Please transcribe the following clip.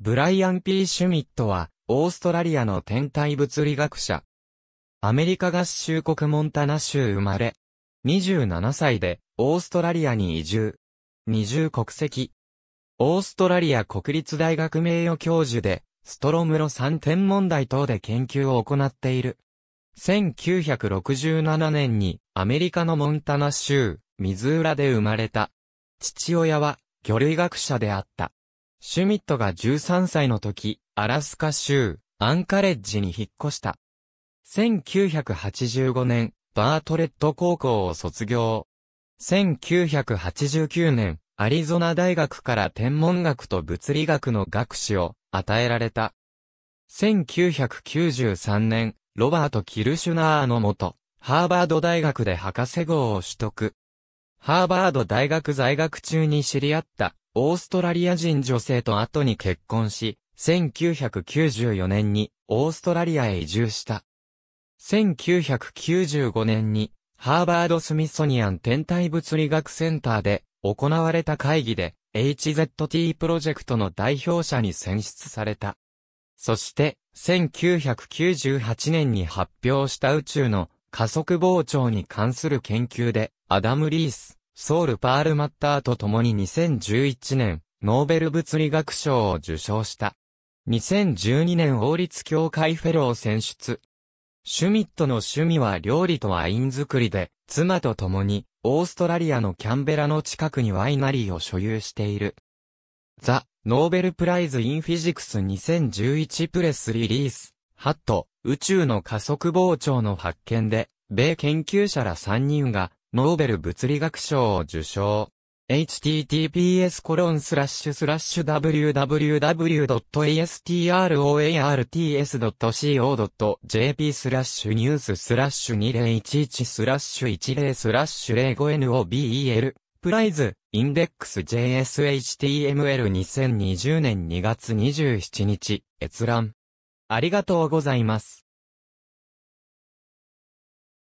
ブライアン・ P・ シュミットは、オーストラリアの天体物理学者。アメリカ合衆国モンタナ州生まれ。27歳で、オーストラリアに移住。二重国籍。オーストラリア国立大学名誉教授で、ストロムロ3点問題等で研究を行っている。1967年にアメリカのモンタナ州、ミズーラで生まれた。父親は魚類学者であった。シュミットが13歳の時、アラスカ州、アンカレッジに引っ越した。1985年、バートレット高校を卒業。1989年、アリゾナ大学から天文学と物理学の学士を与えられた。1993年、ロバート・キルシュナーのもと、ハーバード大学で博士号を取得。ハーバード大学在学中に知り合ったオーストラリア人女性と後に結婚し、1994年にオーストラリアへ移住した。1995年にハーバード・スミソニアン天体物理学センターで行われた会議で HZT プロジェクトの代表者に選出された。そして1998年に発表した宇宙の加速膨張に関する研究でアダム・リースソウル・パールマッターと共に2011年、ノーベル物理学賞を受賞した。2012年王立協会フェロー選出。シュミットの趣味は料理とワイン作りで、妻と共に、オーストラリアのキャンベラの近くにワイナリーを所有している。ザ・ノーベルプライズ・インフィジクス2011プレスリリース、ハット、宇宙の加速膨張の発見で、米研究者ら3人が、ノーベル物理学賞を受賞。https コロンスラッシュスラッシュ www.astroarts.co.jp スラッシュニューススラッシュ2011スラッシュ10スラッシュ 05nobel プライズインデックス JSHTML2020 年2月27日閲覧ありがとうございます。